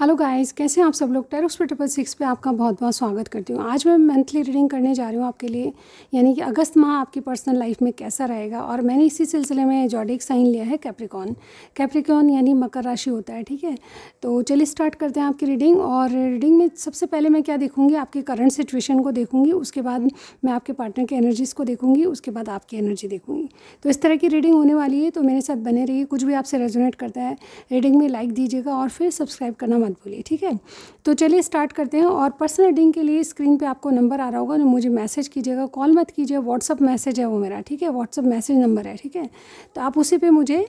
Hello guys कैसे हैं आप सब लोग टेरोक्स पर ट्रिपल सिक्स पर आपका बहुत बहुत स्वागत करती हूँ आज मैं मंथली रीडिंग करने जा रही हूँ आपके लिए यानी कि अगस्त माह आपकी पर्सनल लाइफ में कैसा रहेगा और मैंने इसी सिलसिले में जॉडिक साइन लिया है कैप्रिकॉन कैप्रिकॉन यानी मकर राशि होता है ठीक है तो चलिए स्टार्ट करते हैं आपकी रीडिंग और रीडिंग में सबसे पहले मैं क्या देखूँगी आपकी करंट सिचुएशन को देखूँगी उसके बाद मैं आपके पार्टनर की एनर्जीज़ को देखूँगी उसके बाद आपकी एनर्जी देखूँगी तो इस तरह की रीडिंग होने वाली है तो मेरे साथ बने रहिए कुछ भी आपसे रेजोनेट करता है रीडिंग में लाइक दीजिएगा और फिर सब्सक्राइब करना मत भूलिए ठीक है तो चलिए स्टार्ट करते हैं और पर्सनल रीडिंग के लिए स्क्रीन पे आपको नंबर आ रहा होगा तो मुझे मैसेज कीजिएगा कॉल मत कीजिए व्हाट्सअप मैसेज है वो मेरा ठीक है व्हाट्सअप मैसेज नंबर है ठीक है तो आप उसी पर मुझे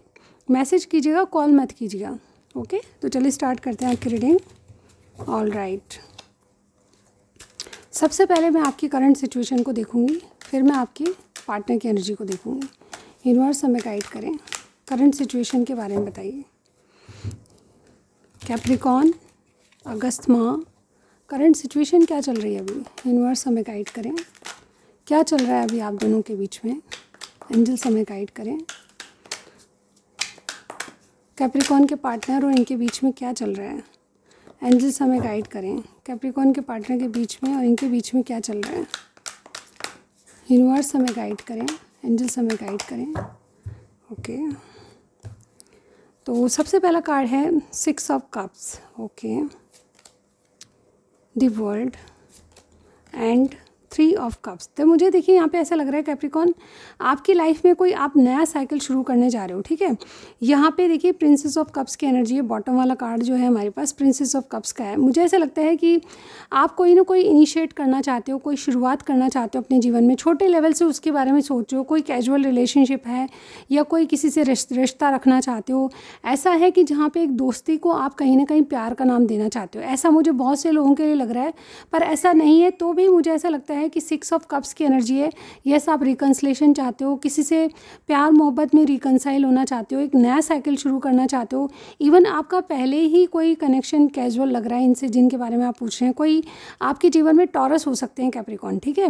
मैसेज कीजिएगा कॉल मत कीजिएगा ओके तो चलिए स्टार्ट करते हैं आपकी रीडिंग ऑल राइट सबसे पहले मैं आपकी करंट सिचुएशन को देखूँगी फिर मैं आपकी पार्टनर की एनर्जी को देखूँगी यूनिवर्स हमें गाइड करें करंट सिचुएशन के बारे में बताइए कैप्रिकॉन अगस्त माह करंट सिचुएशन क्या चल रही है अभी यूनिवर्स हमें गाइड करें क्या चल रहा है अभी आप दोनों के बीच में एंजल्स हमें गाइड करें कैप्रिकॉन के पार्टनर और इनके बीच में क्या चल रहा है एंजल्स हमें गाइड करें कैप्रिकॉन के पार्टनर के बीच में और इनके बीच में क्या चल रहा है यूनिवर्स हमें गाइड करें एंजल्स हमें गाइड करें ओके okay. तो सबसे पहला कार्ड है six of cups okay the world and three of cups तो मुझे देखिए यहाँ पे ऐसा लग रहा है कैप्रिकॉन आपकी लाइफ में कोई आप नया साइकिल शुरू करने जा रहे हो ठीक है यहाँ पे देखिए प्रिंसेस ऑफ कप्स की एनर्जी है बॉटम वाला कार्ड जो है हमारे पास प्रिंसेस ऑफ कप्स का है मुझे ऐसा लगता है कि आप कोई ना कोई इनिशिएट करना चाहते हो कोई शुरुआत करना चाहते हो अपने जीवन में छोटे लेवल से उसके बारे में सोचो कोई कैजुअल रिलेशनशिप है या कोई किसी से रिश्ता रखना चाहते हो ऐसा है कि जहाँ पर एक दोस्ती को आप कहीं ना कहीं प्यार का नाम देना चाहते हो ऐसा मुझे बहुत से लोगों के लिए लग रहा है पर ऐसा नहीं है तो भी मुझे ऐसा लगता है है कि सिक्स ऑफ कप्स की एनर्जी है यस आप रिकन्सलेशन चाहते हो किसी से प्यार मोहब्बत में रिकनसाइल होना चाहते हो एक नया साइकिल शुरू करना चाहते हो इवन आपका पहले ही कोई कनेक्शन कैजुअल लग रहा है इनसे जिनके बारे में आप पूछ रहे हैं कोई आपके जीवन में टॉरस हो सकते हैं कैप्रिकॉन ठीक है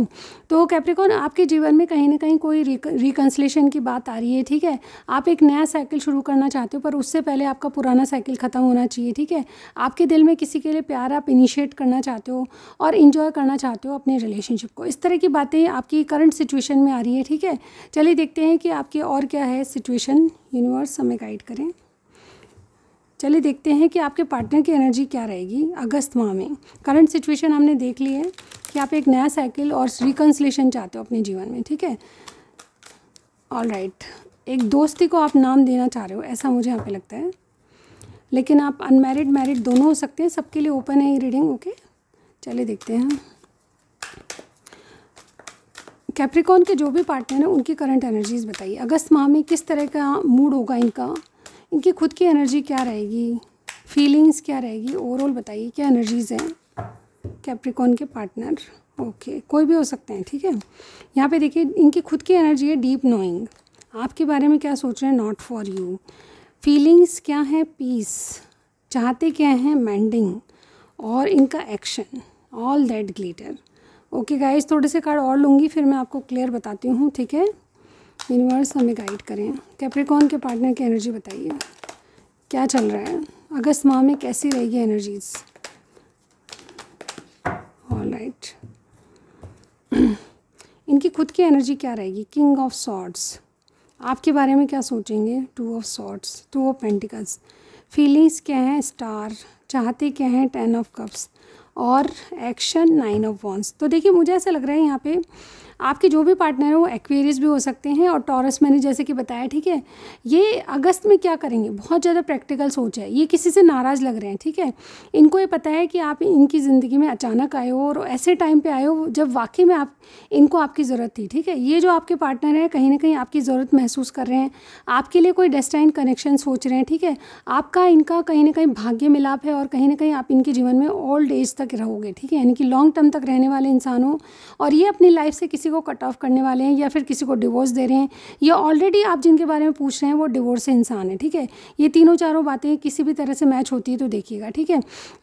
तो कैप्रिकॉन आपके जीवन में कहीं ना कहीं कोई रिकन्सलेशन की बात आ रही है ठीक है आप एक नया साइकिल शुरू करना चाहते हो पर उससे पहले आपका पुराना साइकिल ख़त्म होना चाहिए ठीक है आपके दिल में किसी के लिए प्यार आप इनिशिएट करना चाहते हो और इन्जॉय करना चाहते हो अपने रिलेशनशिप रिलेशनशिप को इस तरह की बातें आपकी करंट सिचुएशन में आ रही है ठीक है चलिए देखते हैं कि आपके और क्या है सिचुएशन यूनिवर्स हमें गाइड करें चलिए देखते हैं कि आपके पार्टनर की एनर्जी क्या रहेगी अगस्त माह में करंट सिचुएशन हमने देख ली है कि आप एक नया साइकिल और रिकन्सलेशन चाहते हो अपने जीवन में ठीक है ऑल राइट एक दोस्ती को आप नाम देना चाह रहे हो ऐसा मुझे यहाँ पे लगता है लेकिन आप अनमेरिड मैरिड दोनों हो सकते हैं सबके लिए ओपन है ये रीडिंग ओके चलिए देखते हैं कैप्रिकॉन के जो भी पार्टनर हैं उनकी करंट एनर्जीज बताइए अगस्त माह में किस तरह का मूड होगा इनका इनकी खुद की एनर्जी क्या रहेगी फीलिंग्स क्या रहेगी ओवरऑल बताइए क्या एनर्जीज़ हैं कैप्रिकॉन के पार्टनर ओके कोई भी हो सकते हैं ठीक है यहाँ पे देखिए इनकी खुद की एनर्जी है डीप नोइंग आपके बारे में क्या सोच रहे हैं नॉट फॉर यू फीलिंग्स क्या है पीस चाहते क्या हैं मैंडिंग और इनका action all that glitter okay guys थोड़े से कार्ड और लूँगी फिर मैं आपको क्लियर बताती हूँ ठीक है यूनिवर्स हमें गाइड करें कैप्रिकॉन के पार्टनर की एनर्जी बताइए क्या चल रहा है अगस्त माह में कैसी रहेगी एनर्जीज ऑल राइट इनकी खुद की एनर्जी क्या रहेगी किंग ऑफ सॉर्ट्स आपके बारे में क्या सोचेंगे two of swords two of pentacles feelings क्या हैं स्टार चाहते क्या हैं टेन ऑफ कप्स और एक्शन नाइन ऑफ वॉन्स तो देखिए मुझे ऐसा लग रहा है यहाँ पे आपके जो भी पार्टनर हैं वो एक्वेरियस भी हो सकते हैं और टॉरस मैंने जैसे कि बताया ठीक है ये अगस्त में क्या करेंगे बहुत ज़्यादा प्रैक्टिकल सोच है ये किसी से नाराज़ लग रहे हैं ठीक है इनको ये पता है कि आप इनकी ज़िंदगी में अचानक आए हो और ऐसे टाइम पर आए हो जब वाकई में आप इनको आपकी ज़रूरत थी ठीक है ये जो आपके पार्टनर हैं कहीं ना कहीं आपकी ज़रूरत महसूस कर रहे हैं आपके लिए कोई डेस्टाइन कनेक्शन सोच रहे हैं ठीक है आपका इनका कहीं ना कहीं भाग्य मिलाप है और कहीं ना कहीं आप इनके जीवन में ओल्ड एज तक रहोगे ठीक है यानी कि लॉन्ग टर्म तक रहने वाले इंसान हो और ये अपनी लाइफ से किसी किसी को कट ऑफ करने वाले हैं या फिर किसी को डिवोर्स दे रहे हैं या ऑलरेडी आप जिनके बारे में पूछ रहे हैं वो डिवोर्स इंसान है ठीक है ये तीनों चारों बातें किसी भी तरह से मैच होती है तो देखिएगा ठीक है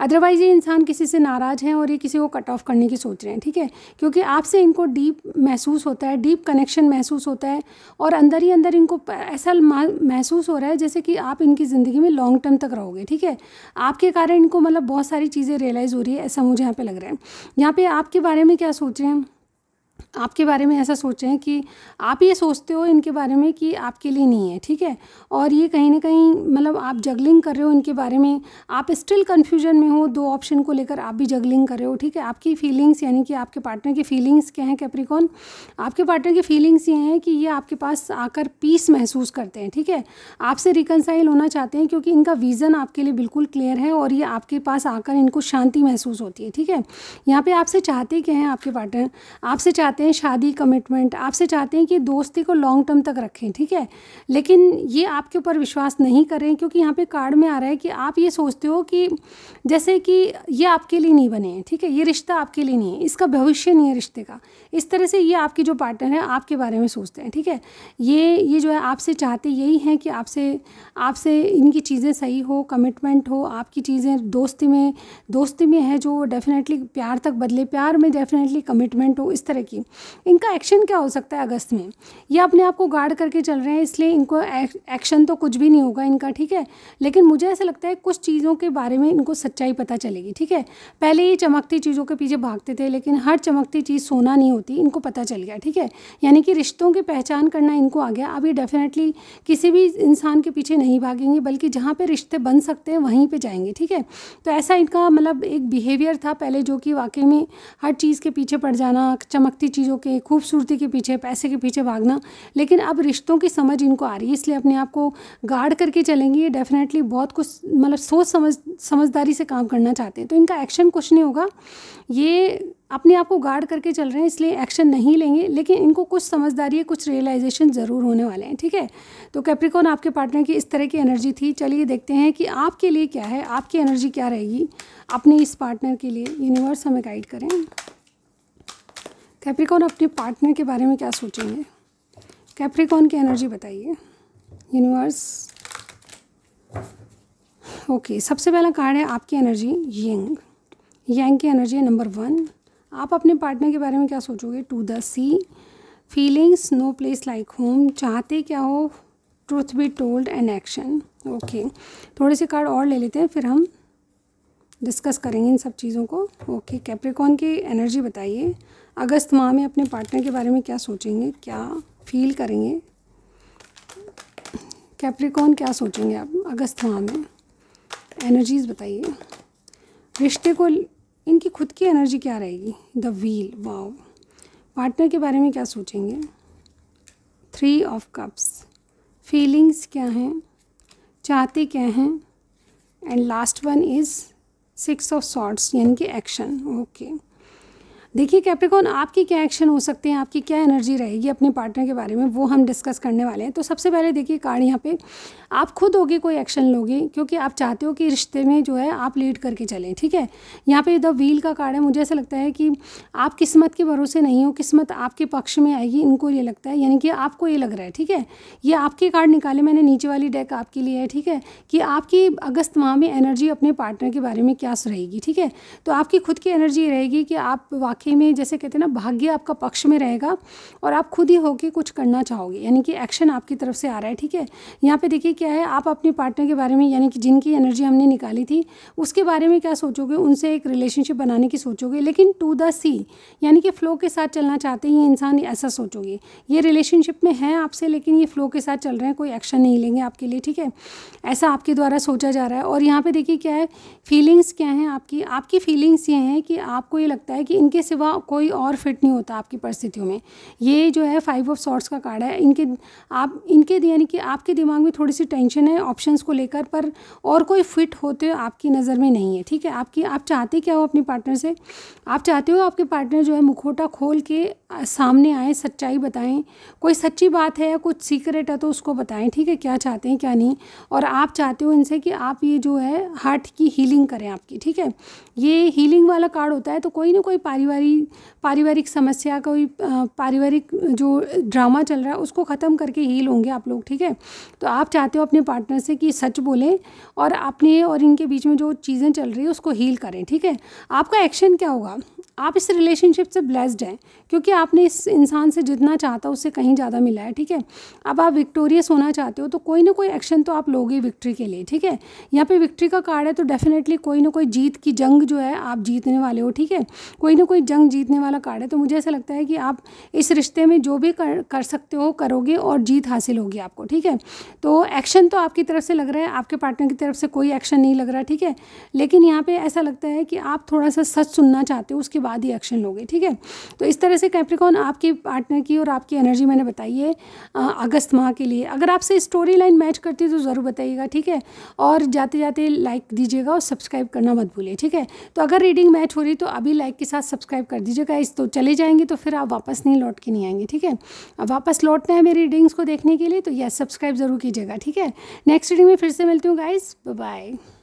अदरवाइज़ ये इंसान किसी से नाराज़ है और ये किसी को कट ऑफ करने की सोच रहे हैं ठीक है क्योंकि आपसे इनको डीप महसूस होता है डीप कनेक्शन महसूस होता है और अंदर ही अंदर इनको ऐसा महसूस हो रहा है जैसे कि आप इनकी ज़िंदगी में लॉन्ग टर्म तक रहोगे ठीक है आपके कारण इनको मतलब बहुत सारी चीज़ें रियलाइज़ हो रही है ऐसा मुझे यहाँ पे लग रहा है यहाँ पे आपके बारे में क्या सोच रहे हैं आपके बारे में ऐसा सोचें कि आप ये सोचते हो इनके बारे में कि आपके लिए नहीं है ठीक है और ये कहीं ना कहीं मतलब आप जगलिंग कर रहे हो इनके बारे में आप स्टिल कन्फ्यूजन में हो दो ऑप्शन को लेकर आप भी जगलिंग कर रहे हो ठीक है आपकी फीलिंग्स यानी कि आपके पार्टनर की फीलिंग्स क्या हैं कैप्रिकॉन आपके पार्टनर की फीलिंग्स ये हैं कि ये आपके पास आकर पीस महसूस करते हैं ठीक है आपसे रिकनसाइल होना चाहते हैं क्योंकि इनका विज़न आपके लिए बिल्कुल क्लियर है और ये आपके पास आकर इनको शांति महसूस होती है ठीक है यहाँ पर आपसे चाहते क्या हैं आपके पार्टनर आपसे चाह चाहते हैं शादी कमिटमेंट आपसे चाहते हैं कि दोस्ती को लॉन्ग टर्म तक रखें ठीक है लेकिन ये आपके ऊपर विश्वास नहीं करें क्योंकि यहाँ पे कार्ड में आ रहा है कि आप ये सोचते हो कि जैसे कि ये आपके लिए नहीं बने हैं ठीक है ये रिश्ता आपके लिए नहीं है इसका भविष्य नहीं है रिश्ते का इस तरह से ये आपकी जो पार्टनर है आपके बारे में सोचते हैं ठीक है ये ये जो है आपसे चाहते यही हैं कि आपसे आपसे इनकी चीज़ें सही हो कमिटमेंट हो आपकी चीज़ें दोस्ती में दोस्ती में है जो डेफिनेटली प्यार तक बदले प्यार में डेफिनेटली कमिटमेंट हो इस तरह की की इनका एक्शन क्या हो सकता है अगस्त में ये अपने आप को गार्ड करके चल रहे हैं इसलिए इनको एक्शन तो कुछ भी नहीं होगा इनका ठीक है लेकिन मुझे ऐसा लगता है कुछ चीज़ों के बारे में इनको सच्चाई पता चलेगी ठीक है पहले ये चमकती चीज़ों के पीछे भागते थे लेकिन हर चमकती चीज़ सोना नहीं होती इनको पता चल गया ठीक है यानी कि रिश्तों की पहचान करना इनको आ गया अब ये डेफिनेटली किसी भी इंसान के पीछे नहीं भागेंगे बल्कि जहाँ पर रिश्ते बन सकते हैं वहीं पर जाएंगे ठीक है तो ऐसा इनका मतलब एक बिहेवियर था पहले जो कि वाकई में हर चीज़ के पीछे पड़ जाना चमकती सस्ती चीज़ों के खूबसूरती के पीछे पैसे के पीछे भागना लेकिन अब रिश्तों की समझ इनको आ रही है इसलिए अपने आप को गार्ड करके चलेंगी ये डेफिनेटली बहुत कुछ मतलब सोच समझ समझदारी से काम करना चाहते हैं तो इनका एक्शन कुछ नहीं होगा ये अपने आप को गार्ड करके चल रहे हैं इसलिए एक्शन नहीं लेंगे लेकिन इनको कुछ समझदारी है कुछ रियलाइजेशन ज़रूर होने वाले हैं ठीक है तो कैप्रिकॉन आपके पार्टनर की इस तरह की एनर्जी थी चलिए देखते हैं कि आपके लिए क्या है आपकी एनर्जी क्या रहेगी अपने इस पार्टनर के लिए यूनिवर्स हमें गाइड करें कैप्रिकॉन अपने पार्टनर के बारे में क्या सोचेंगे कैप्रिकॉन की एनर्जी बताइए यूनिवर्स ओके सबसे पहला कार्ड है आपकी एनर्जी यंग यंग की एनर्जी है नंबर वन आप अपने पार्टनर के बारे में क्या सोचोगे to the sea feelings no place like home चाहते क्या हो truth be told and action okay थोड़े से कार्ड और ले लेते हैं फिर हम डिस्कस करेंगे इन सब चीज़ों को ओके कैप्रिकॉन की एनर्जी बताइए अगस्त माह में अपने पार्टनर के बारे में क्या सोचेंगे क्या फील करेंगे कैप्रिकॉन क्या सोचेंगे आप अगस्त माह में एनर्जीज बताइए रिश्ते को इनकी खुद की एनर्जी क्या रहेगी द व्हील वाव पार्टनर के बारे में क्या सोचेंगे थ्री ऑफ कप्स फीलिंग्स क्या हैं चाहते क्या हैं and last one is six of swords यानी कि एक्शन ओके देखिए कैप्रिकॉन आपकी क्या एक्शन हो सकते हैं आपकी क्या एनर्जी रहेगी अपने पार्टनर के बारे में वो हम डिस्कस करने वाले हैं तो सबसे पहले देखिए कार्ड यहाँ पे आप खुद होगी कोई एक्शन लोगे क्योंकि आप चाहते हो कि रिश्ते में जो है आप लीड करके चलें ठीक है यहाँ पे द व्हील का कार्ड है मुझे ऐसा लगता है कि आप किस्मत के भरोसे नहीं हो किस्मत आपके पक्ष में आएगी इनको ये लगता है यानी कि आपको ये लग रहा है ठीक है ये आपके कार्ड निकाले मैंने नीचे वाली डेक आपके लिए है ठीक है कि आपकी अगस्त माह में एनर्जी अपने पार्टनर के बारे में क्या रहेगी ठीक है तो आपकी खुद की एनर्जी रहेगी कि आप वाकई आपके में जैसे कहते हैं ना भाग्य आपका पक्ष में रहेगा और आप खुद ही होके कुछ करना चाहोगे यानी कि एक्शन आपकी तरफ से आ रहा है ठीक है यहाँ पे देखिए क्या है आप अपने पार्टनर के बारे में यानी कि जिनकी एनर्जी हमने निकाली थी उसके बारे में क्या सोचोगे उनसे एक रिलेशनशिप बनाने की सोचोगे लेकिन टू द सी यानी कि फ़्लो के साथ चलना चाहते हैं ये इंसान ऐसा सोचोगे ये रिलेशनशिप में है आपसे लेकिन ये फ़्लो के साथ चल रहे हैं कोई एक्शन नहीं लेंगे आपके लिए ठीक है ऐसा आपके द्वारा सोचा जा रहा है और यहाँ पर देखिए क्या है फीलिंग्स क्या हैं आपकी आपकी फीलिंग्स ये हैं कि आपको ये लगता है कि इनके सिवा कोई और फिट नहीं होता आपकी परिस्थितियों में ये जो है फाइव ऑफ सॉर्ट्स का कार्ड है इनके आप इनके यानी कि आपके दिमाग में थोड़ी सी टेंशन है ऑप्शंस को लेकर पर और कोई फिट होते आपकी नज़र में नहीं है ठीक है आपकी आप चाहते क्या हो अपने पार्टनर से आप चाहते हो आपके पार्टनर जो है मुखोटा खोल के सामने आए सच्चाई बताएं कोई सच्ची बात है या कुछ सीक्रेट है तो उसको बताएं ठीक है क्या चाहते हैं क्या नहीं और आप चाहते हो इनसे कि आप ये जो है हार्ट की हीलिंग करें आपकी ठीक है ये हीलिंग वाला कार्ड होता है तो कोई ना कोई पारिवारिक पारिवारिक पारिवारिक समस्या कोई पारिवारिक जो ड्रामा चल रहा है उसको ख़त्म करके हील होंगे आप लोग ठीक है तो आप चाहते हो अपने पार्टनर से कि सच बोलें और अपने और इनके बीच में जो चीज़ें चल रही है उसको हील करें ठीक है आपका एक्शन क्या होगा आप इस रिलेशनशिप से ब्लेस्ड हैं क्योंकि आपने इस इंसान से जितना चाहता उससे कहीं ज़्यादा मिला है ठीक है अब आप विक्टोरियस होना चाहते हो तो कोई ना कोई एक्शन तो आप लोगे विक्ट्री के लिए ठीक है यहाँ पे विक्ट्री का कार्ड है तो डेफिनेटली कोई ना कोई जीत की जंग जो है आप जीतने वाले हो ठीक है कोई ना कोई जंग जीतने वाला कार्ड है तो मुझे ऐसा लगता है कि आप इस रिश्ते में जो भी कर कर सकते हो करोगे और जीत हासिल होगी आपको ठीक है तो एक्शन तो आपकी तरफ से लग रहा है आपके पार्टनर की तरफ से कोई एक्शन नहीं लग रहा ठीक है लेकिन यहाँ पर ऐसा लगता है कि आप थोड़ा सा सच सुनना चाहते हो उसके बाद ही एक्शन लोगे ठीक है तो इस तरह से कैप्रिकॉन आपके पार्टनर की और आपकी एनर्जी मैंने बताई है अगस्त माह के लिए अगर आपसे स्टोरी लाइन मैच करती है तो ज़रूर बताइएगा ठीक है और जाते जाते लाइक दीजिएगा और सब्सक्राइब करना मत भूलिए ठीक है तो अगर रीडिंग मैच हो रही तो अभी लाइक के साथ सब्सक्राइब सब्सक्राइब कर दीजिएगा इस तो चले जाएंगे तो फिर आप वापस नहीं लौट के नहीं आएंगे ठीक है अब वापस लौटना है मेरी रीडिंग्स को देखने के लिए तो यस सब्सक्राइब ज़रूर कीजिएगा ठीक है नेक्स्ट रीडिंग में फिर से मिलती हूँ गाइज बाय